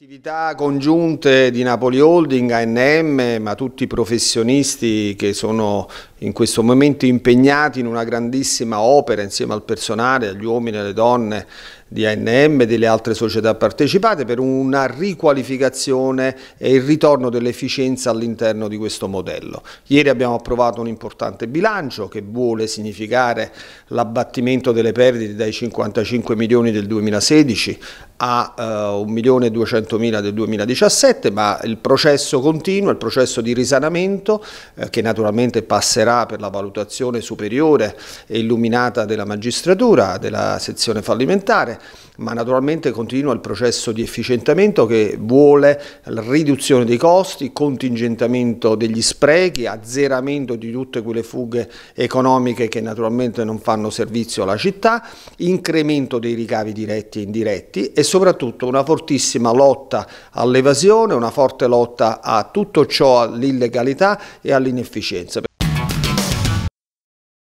Attività congiunte di Napoli Holding, ANM, ma tutti i professionisti che sono in questo momento impegnati in una grandissima opera insieme al personale, agli uomini e alle donne di ANM e delle altre società partecipate per una riqualificazione e il ritorno dell'efficienza all'interno di questo modello. Ieri abbiamo approvato un importante bilancio che vuole significare l'abbattimento delle perdite dai 55 milioni del 2016 a eh, mila del 2017, ma il processo continua, il processo di risanamento eh, che naturalmente passerà servirà per la valutazione superiore e illuminata della magistratura, della sezione fallimentare, ma naturalmente continua il processo di efficientamento che vuole riduzione dei costi, contingentamento degli sprechi, azzeramento di tutte quelle fughe economiche che naturalmente non fanno servizio alla città, incremento dei ricavi diretti e indiretti e soprattutto una fortissima lotta all'evasione, una forte lotta a tutto ciò all'illegalità e all'inefficienza.